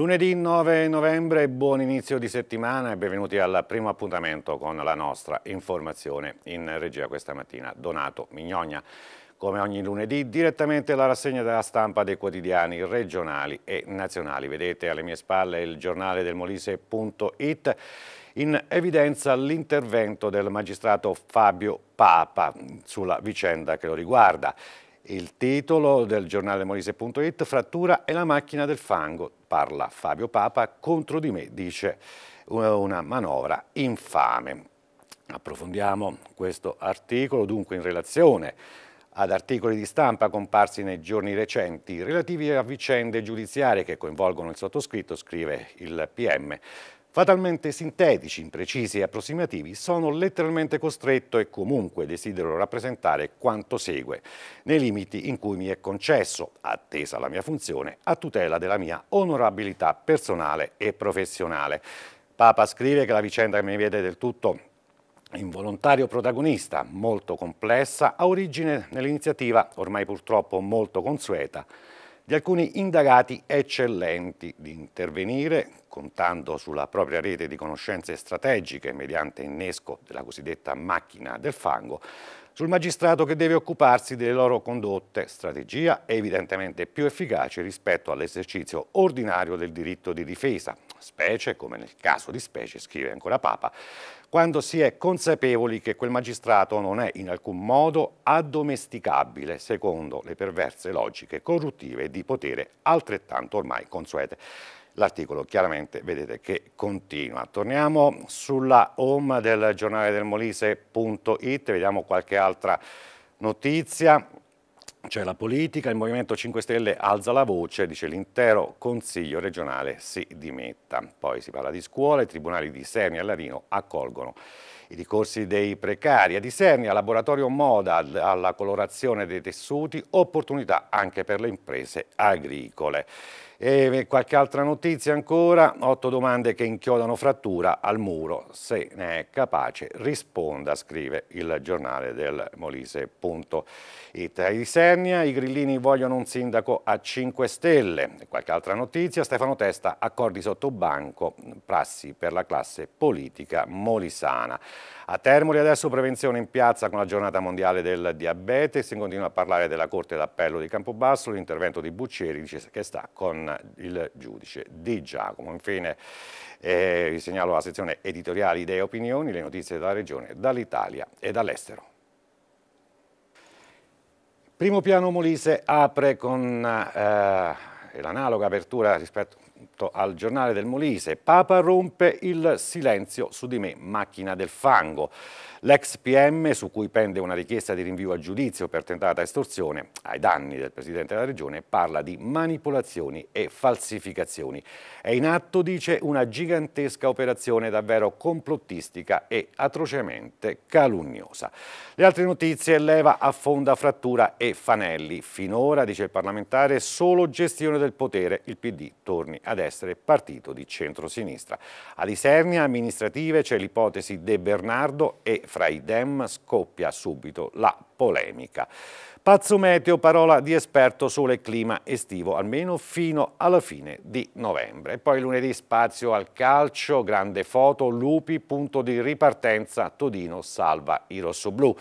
Lunedì 9 novembre, buon inizio di settimana e benvenuti al primo appuntamento con la nostra informazione in regia questa mattina. Donato Mignogna. Come ogni lunedì, direttamente la rassegna della stampa dei quotidiani regionali e nazionali. Vedete alle mie spalle il giornale del Molise.it in evidenza l'intervento del magistrato Fabio Papa sulla vicenda che lo riguarda. Il titolo del giornale Molise.it, frattura e la macchina del fango, parla Fabio Papa, contro di me dice una manovra infame. Approfondiamo questo articolo dunque in relazione ad articoli di stampa comparsi nei giorni recenti relativi a vicende giudiziarie che coinvolgono il sottoscritto, scrive il PM. Fatalmente sintetici, imprecisi e approssimativi, sono letteralmente costretto e comunque desidero rappresentare quanto segue, nei limiti in cui mi è concesso, attesa la mia funzione, a tutela della mia onorabilità personale e professionale. Papa scrive che la vicenda che mi vede del tutto involontario protagonista, molto complessa, ha origine nell'iniziativa, ormai purtroppo molto consueta, di alcuni indagati eccellenti di intervenire contando sulla propria rete di conoscenze strategiche mediante innesco della cosiddetta macchina del fango, sul magistrato che deve occuparsi delle loro condotte, strategia evidentemente più efficace rispetto all'esercizio ordinario del diritto di difesa, specie, come nel caso di specie scrive ancora Papa, quando si è consapevoli che quel magistrato non è in alcun modo addomesticabile secondo le perverse logiche corruttive di potere altrettanto ormai consuete. L'articolo chiaramente vedete che continua. Torniamo sulla home del giornale del Molise.it, vediamo qualche altra notizia. C'è la politica, il Movimento 5 Stelle alza la voce, dice l'intero Consiglio regionale si dimetta. Poi si parla di scuole, i tribunali di Sernia e Larino accolgono i ricorsi dei precari. A Disernia, laboratorio moda alla colorazione dei tessuti, opportunità anche per le imprese agricole. E eh, qualche altra notizia ancora, otto domande che inchiodano frattura al muro, se ne è capace risponda, scrive il giornale del Molise.it. Ai Sernia i grillini vogliono un sindaco a 5 stelle, e qualche altra notizia, Stefano Testa accordi sotto banco, prassi per la classe politica molisana. A Termoli adesso prevenzione in piazza con la giornata mondiale del diabete, si continua a parlare della Corte d'Appello di Campobasso, l'intervento di Buccieri che sta con il giudice Di Giacomo. Infine eh, vi segnalo la sezione editoriali idee e opinioni, le notizie dalla regione, dall'Italia e dall'estero. Primo piano Molise apre con eh, l'analoga apertura rispetto aperto al giornale del Molise. Papa rompe il silenzio su di me, macchina del fango. L'ex PM, su cui pende una richiesta di rinvio a giudizio per tentata estorsione, ai danni del Presidente della Regione, parla di manipolazioni e falsificazioni. È in atto, dice, una gigantesca operazione davvero complottistica e atrocemente calunniosa. Le altre notizie, leva affonda frattura e Fanelli. Finora, dice il parlamentare, solo gestione del potere. Il PD torni ad essere essere partito di centrosinistra. A Lisernia amministrative c'è l'ipotesi De Bernardo e fra i Dem scoppia subito la polemica. Pazzo Meteo, parola di esperto sulle clima estivo, almeno fino alla fine di novembre. E poi lunedì spazio al calcio, grande foto, lupi, punto di ripartenza, Todino salva i rossoblù.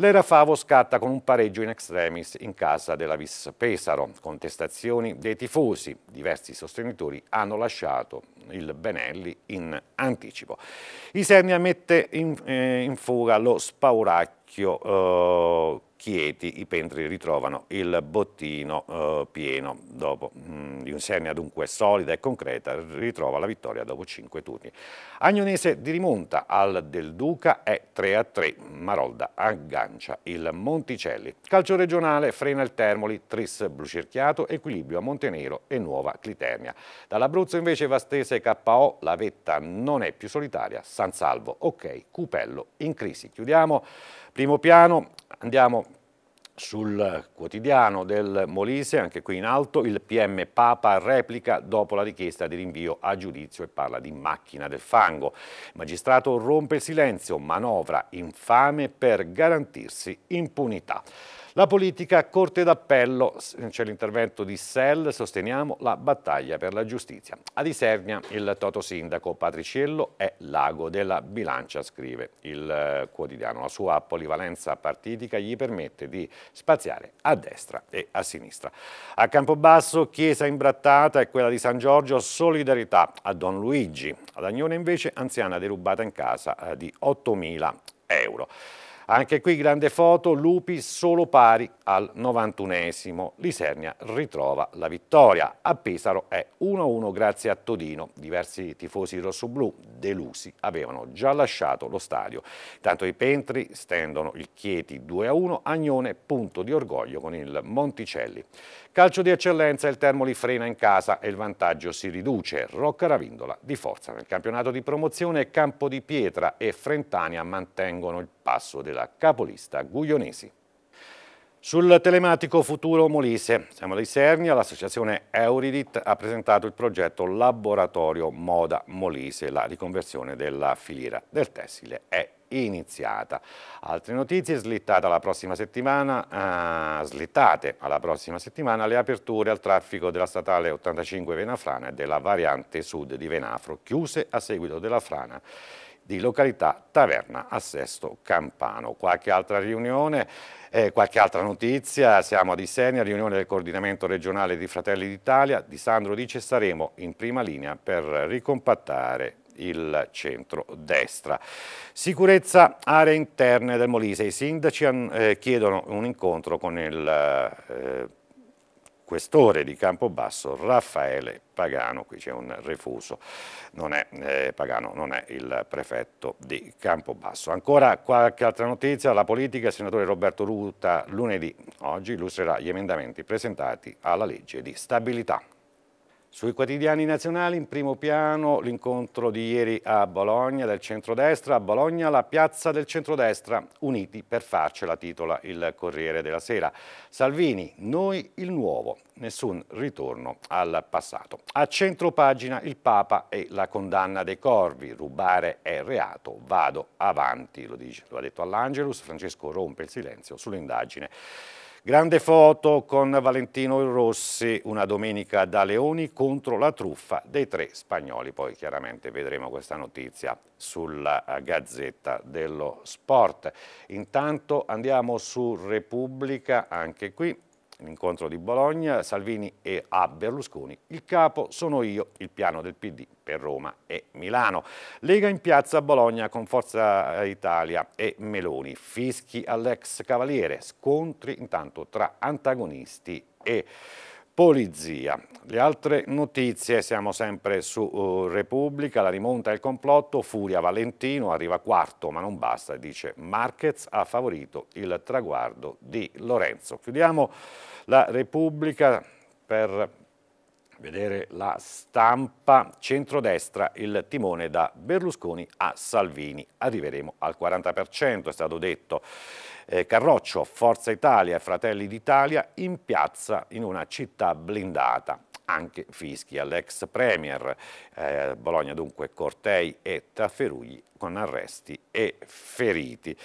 L'era Favo scatta con un pareggio in extremis in casa della Vis Pesaro. Contestazioni dei tifosi. Diversi sostenitori hanno lasciato il Benelli in anticipo. Isernia mette in, eh, in fuga lo spauracchio eh, Chieti i pentri ritrovano il bottino eh, pieno. Dopo mh, mm, un'insernia dunque solida e concreta ritrova la vittoria dopo 5 turni. Agnonese di rimonta al Del Duca è 3-3, a Marolda aggancia il Monticelli. Calcio regionale frena il Termoli, Tris Blucerchiato, equilibrio a Montenero e Nuova Cliternia. Dall'Abruzzo invece Vastese KO, la vetta non è più solitaria, San Salvo, ok, Cupello in crisi. Chiudiamo Primo piano andiamo sul quotidiano del Molise, anche qui in alto, il PM Papa replica dopo la richiesta di rinvio a giudizio e parla di macchina del fango. Il magistrato rompe il silenzio, manovra infame per garantirsi impunità. La politica a corte d'appello, c'è l'intervento di Sell, sosteniamo la battaglia per la giustizia. A Isernia il toto sindaco Patriciello è l'ago della bilancia, scrive il eh, quotidiano. La sua polivalenza partitica gli permette di spaziare a destra e a sinistra. A Campobasso chiesa imbrattata e quella di San Giorgio solidarietà a Don Luigi. Ad Agnone invece anziana derubata in casa eh, di 8.000 euro. Anche qui grande foto, Lupi solo pari al 91esimo. Lisernia ritrova la vittoria. A Pesaro è 1-1 grazie a Todino. Diversi tifosi rossoblù, delusi, avevano già lasciato lo stadio. Tanto i Pentri stendono il Chieti 2-1, Agnone punto di orgoglio con il Monticelli. Calcio di eccellenza, il Termoli frena in casa e il vantaggio si riduce. Rocca Ravindola di forza nel campionato di promozione, Campo di Pietra e Frentania mantengono il passo della capolista Guglionesi. Sul telematico futuro Molise, siamo di Sernia, l'associazione Euridit ha presentato il progetto Laboratorio Moda Molise, la riconversione della filiera del tessile è iniziata. Altre notizie, slittata alla prossima settimana, eh, slittate alla prossima settimana le aperture al traffico della statale 85 Venafrana e della variante sud di Venafro, chiuse a seguito della frana di località Taverna a Sesto Campano. Qualche altra riunione, eh, qualche altra notizia, siamo ad Isenia, riunione del coordinamento regionale di Fratelli d'Italia, di Sandro dice saremo in prima linea per ricompattare il centro-destra. Sicurezza aree interne del Molise. I sindaci eh, chiedono un incontro con il eh, questore di Campobasso Raffaele Pagano, qui c'è un refuso, non è, eh, Pagano non è il prefetto di Campobasso. Ancora qualche altra notizia, la politica, il senatore Roberto Ruta lunedì, oggi illustrerà gli emendamenti presentati alla legge di stabilità. Sui quotidiani nazionali in primo piano l'incontro di ieri a Bologna del centrodestra, a Bologna la piazza del centrodestra, uniti per farcela, titola il Corriere della Sera. Salvini, noi il nuovo, nessun ritorno al passato. A centro pagina il Papa e la condanna dei corvi, rubare è reato, vado avanti, lo, dice, lo ha detto all'Angelus, Francesco rompe il silenzio sull'indagine Grande foto con Valentino Rossi, una domenica da Leoni contro la truffa dei tre spagnoli. Poi chiaramente vedremo questa notizia sulla eh, Gazzetta dello Sport. Intanto andiamo su Repubblica, anche qui L'incontro di Bologna, Salvini e a Berlusconi, il capo sono io, il piano del PD per Roma e Milano. Lega in piazza Bologna con Forza Italia e Meloni, fischi all'ex cavaliere, scontri intanto tra antagonisti e polizia. Le altre notizie, siamo sempre su uh, Repubblica, la rimonta e il complotto, Furia Valentino arriva quarto ma non basta, dice Marquez ha favorito il traguardo di Lorenzo. Chiudiamo la Repubblica per vedere la stampa centrodestra, il timone da Berlusconi a Salvini. Arriveremo al 40%, è stato detto. Eh, Carroccio, Forza Italia e Fratelli d'Italia in piazza in una città blindata anche Fischi all'ex premier, eh, Bologna dunque Cortei e Tafferugli con arresti e feriti.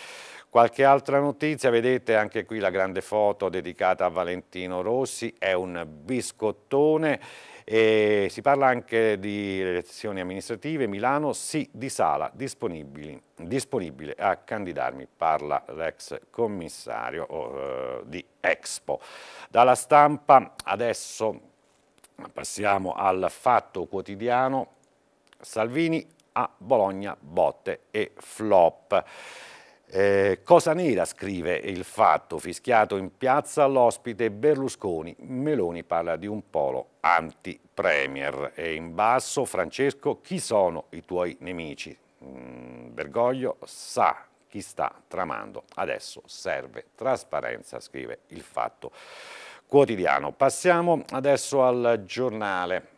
Qualche altra notizia, vedete anche qui la grande foto dedicata a Valentino Rossi, è un biscottone e si parla anche di elezioni amministrative, Milano, sì di sala disponibile a candidarmi, parla l'ex commissario oh, di Expo. Dalla stampa adesso passiamo al fatto quotidiano, Salvini a Bologna botte e flop. Eh, Cosa nera scrive il fatto, fischiato in piazza l'ospite Berlusconi, Meloni parla di un polo anti-premier e in basso Francesco chi sono i tuoi nemici? Mm, Bergoglio sa chi sta tramando, adesso serve trasparenza, scrive il fatto quotidiano. Passiamo adesso al giornale.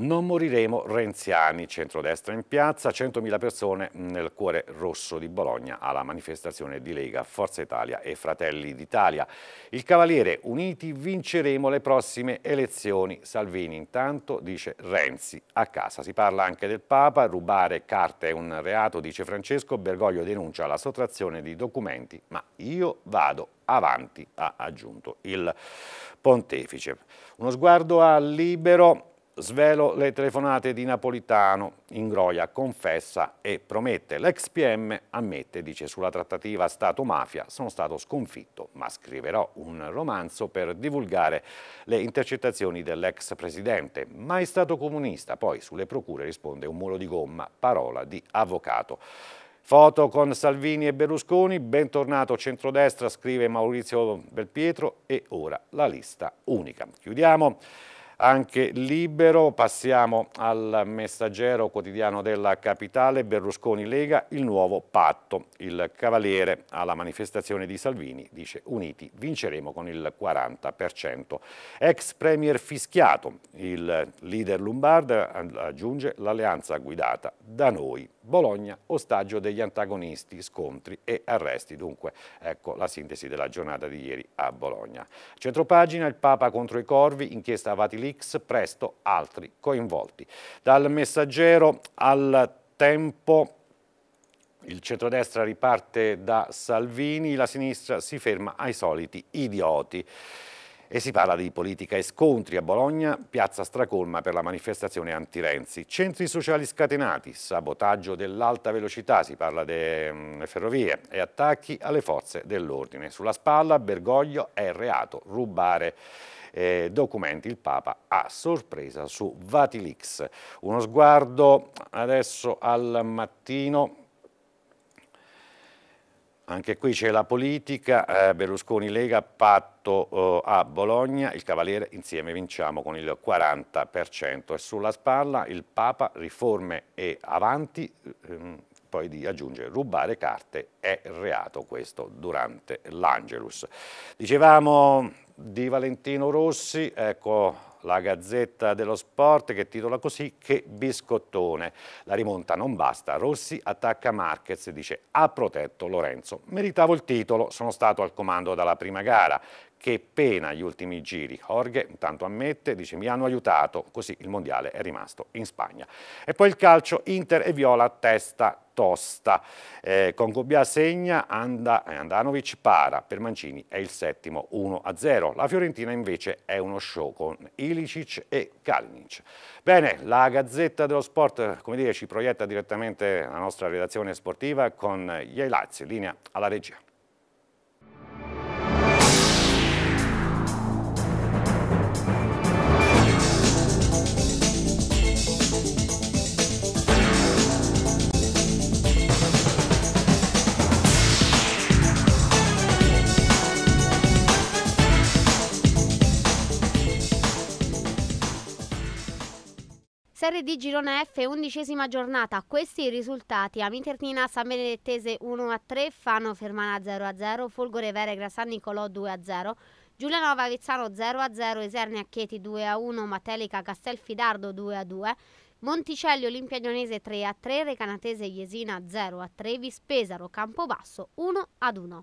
Non moriremo renziani, centrodestra in piazza, 100.000 persone nel cuore rosso di Bologna alla manifestazione di Lega, Forza Italia e Fratelli d'Italia. Il Cavaliere, uniti vinceremo le prossime elezioni. Salvini intanto dice Renzi a casa. Si parla anche del Papa, rubare carte è un reato, dice Francesco, Bergoglio denuncia la sottrazione di documenti, ma io vado avanti, ha aggiunto il pontefice. Uno sguardo a Libero Svelo le telefonate di Napolitano, Ingroia confessa e promette. L'ex PM ammette, dice sulla trattativa Stato-mafia, sono stato sconfitto, ma scriverò un romanzo per divulgare le intercettazioni dell'ex presidente. Mai stato comunista, poi sulle procure risponde un muro di gomma, parola di avvocato. Foto con Salvini e Berlusconi, bentornato centrodestra, scrive Maurizio Belpietro e ora la lista unica. Chiudiamo anche libero. Passiamo al messaggero quotidiano della capitale, Berlusconi Lega, il nuovo patto. Il Cavaliere alla manifestazione di Salvini dice uniti vinceremo con il 40%. Ex premier fischiato, il leader Lombard aggiunge l'alleanza guidata da noi Bologna, ostaggio degli antagonisti, scontri e arresti. Dunque, ecco la sintesi della giornata di ieri a Bologna. Centropagina, il Papa contro i Corvi, inchiesta Vatilix, presto altri coinvolti. Dal messaggero al tempo... Il centrodestra riparte da Salvini, la sinistra si ferma ai soliti idioti. E si parla di politica e scontri a Bologna, piazza stracolma per la manifestazione anti-Renzi. Centri sociali scatenati, sabotaggio dell'alta velocità, si parla delle mm, ferrovie e attacchi alle forze dell'ordine. Sulla spalla Bergoglio è reato rubare eh, documenti il Papa a sorpresa su Vatilix. Uno sguardo adesso al mattino anche qui c'è la politica, eh, Berlusconi-Lega, patto eh, a Bologna, il Cavaliere insieme vinciamo con il 40% e sulla spalla il Papa riforme e avanti, ehm, poi di aggiungere rubare carte è reato questo durante l'Angelus. Dicevamo di Valentino Rossi, ecco la Gazzetta dello Sport che titola così che biscottone. La rimonta non basta, Rossi attacca Marquez e dice ha protetto Lorenzo. Meritavo il titolo, sono stato al comando dalla prima gara che pena gli ultimi giri. Jorge intanto ammette, dice mi hanno aiutato, così il mondiale è rimasto in Spagna. E poi il calcio Inter e Viola testa tosta. Eh, con Gobbia segna, Anda, eh, Andanovic para, per Mancini è il settimo 1-0. La Fiorentina invece è uno show con Ilicic e Kalinic. Bene, la Gazzetta dello Sport, come dire, ci proietta direttamente la nostra redazione sportiva con gli Lazio, linea alla regia. Serie di Girone F, undicesima giornata. Questi i risultati. Amiternina, San Benedettese 1-3, Fano Fermana 0-0, Folgore Veregra, San Nicolò 2-0, Giulianova Avezzano 0-0, Isernia Chieti 2-1, Matelica Castelfidardo 2-2, Monticelli Olimpia Dionese 3-3, Recanatese Iesina 0-3, Vispesaro Campobasso 1-1.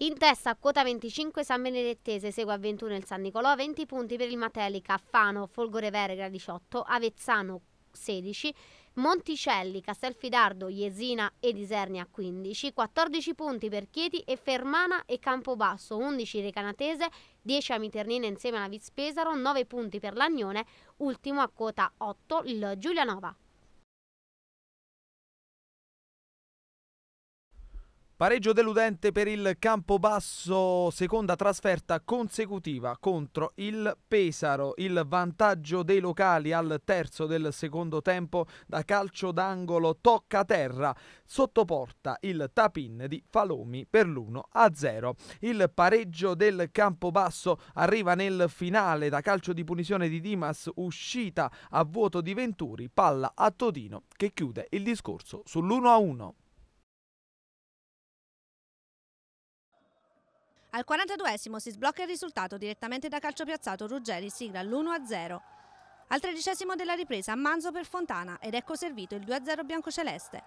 In testa a quota 25 San Benedettese, segue a 21 il San Nicolò, 20 punti per il Matelica, Fano, Folgore Verga 18, Avezzano 16, Monticelli, Castelfidardo, Iesina e Isernia 15, 14 punti per Chieti e Fermana e Campobasso, 11 Recanatese, 10 a Miternina insieme alla Viz Pesaro, 9 punti per Lagnone, ultimo a quota 8 il Giulianova. Pareggio deludente per il Campobasso, seconda trasferta consecutiva contro il Pesaro. Il vantaggio dei locali al terzo del secondo tempo da calcio d'angolo tocca terra. Sottoporta il tapin di Falomi per l'1-0. Il pareggio del Campobasso arriva nel finale da calcio di punizione di Dimas, uscita a vuoto di Venturi, palla a Todino che chiude il discorso sull'1-1. Al 42esimo si sblocca il risultato direttamente da calcio piazzato Ruggeri sigla l'1-0. Al tredicesimo della ripresa Manzo per Fontana ed ecco servito il 2-0 biancoceleste.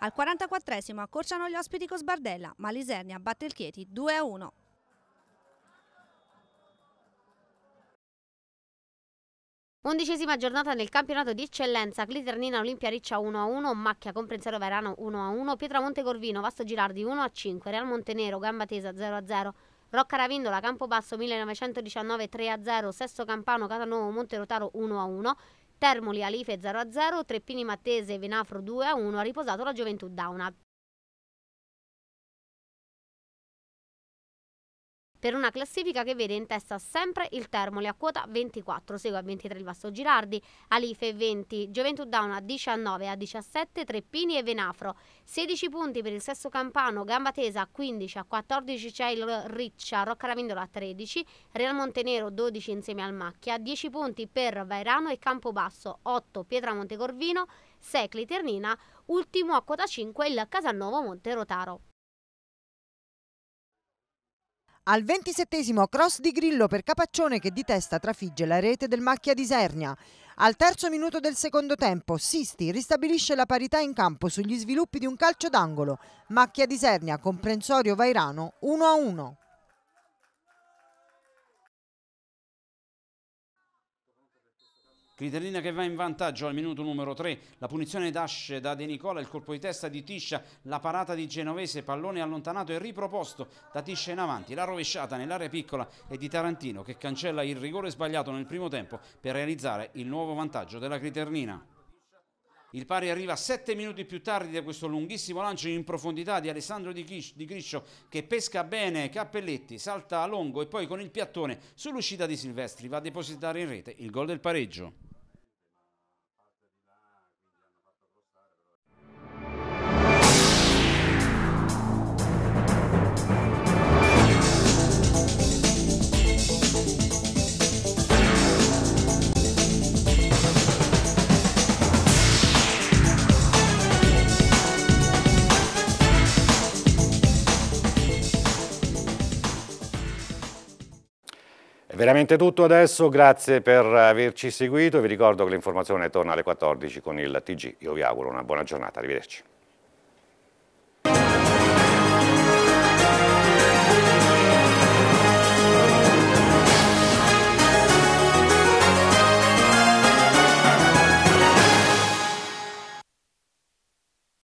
Al 44esimo accorciano gli ospiti con Sbardella, ma Lisernia batte il Chieti 2-1. Undicesima giornata nel campionato di eccellenza, Cliternina Olimpia Riccia 1-1, Macchia Comprensero Verano 1-1, Pietramonte Corvino, Vasto Girardi 1-5, Real Montenero Gamba Tesa 0-0, Rocca Ravindola, Campobasso 1919 3-0, Sesto Campano, Catanovo, Monterotaro 1-1, Termoli, Alife 0-0, Treppini Mattese, Venafro 2-1, ha riposato la Gioventù Downa. per una classifica che vede in testa sempre il Termoli a quota 24, segue a 23 il Vasto Girardi, Alife 20, Gioventù Down a 19, a 17 Treppini e Venafro, 16 punti per il Sesso Campano, Gamba Tesa a 15, a 14 c'è il Riccia, Rocca Ravindola a 13, Real Montenero 12 insieme al Macchia, 10 punti per Vairano e Campobasso, 8 Pietra Montecorvino, Secli Ternina, ultimo a quota 5 il Casannovo Monte Rotaro. Al ventisettesimo cross di Grillo per Capaccione che di testa trafigge la rete del Macchia di Sernia. Al terzo minuto del secondo tempo Sisti ristabilisce la parità in campo sugli sviluppi di un calcio d'angolo. Macchia di Sernia con Vairano 1-1. Critellina che va in vantaggio al minuto numero 3, la punizione dash da De Nicola, il colpo di testa di Tiscia, la parata di Genovese, pallone allontanato e riproposto da Tiscia in avanti, la rovesciata nell'area piccola è di Tarantino che cancella il rigore sbagliato nel primo tempo per realizzare il nuovo vantaggio della Criternina. Il pari arriva 7 minuti più tardi da questo lunghissimo lancio in profondità di Alessandro Di, Griscio che pesca bene Cappelletti, salta a lungo e poi con il piattone sull'uscita di Silvestri va a depositare in rete il gol del pareggio. veramente tutto adesso, grazie per averci seguito, vi ricordo che l'informazione torna alle 14 con il TG, io vi auguro una buona giornata, arrivederci.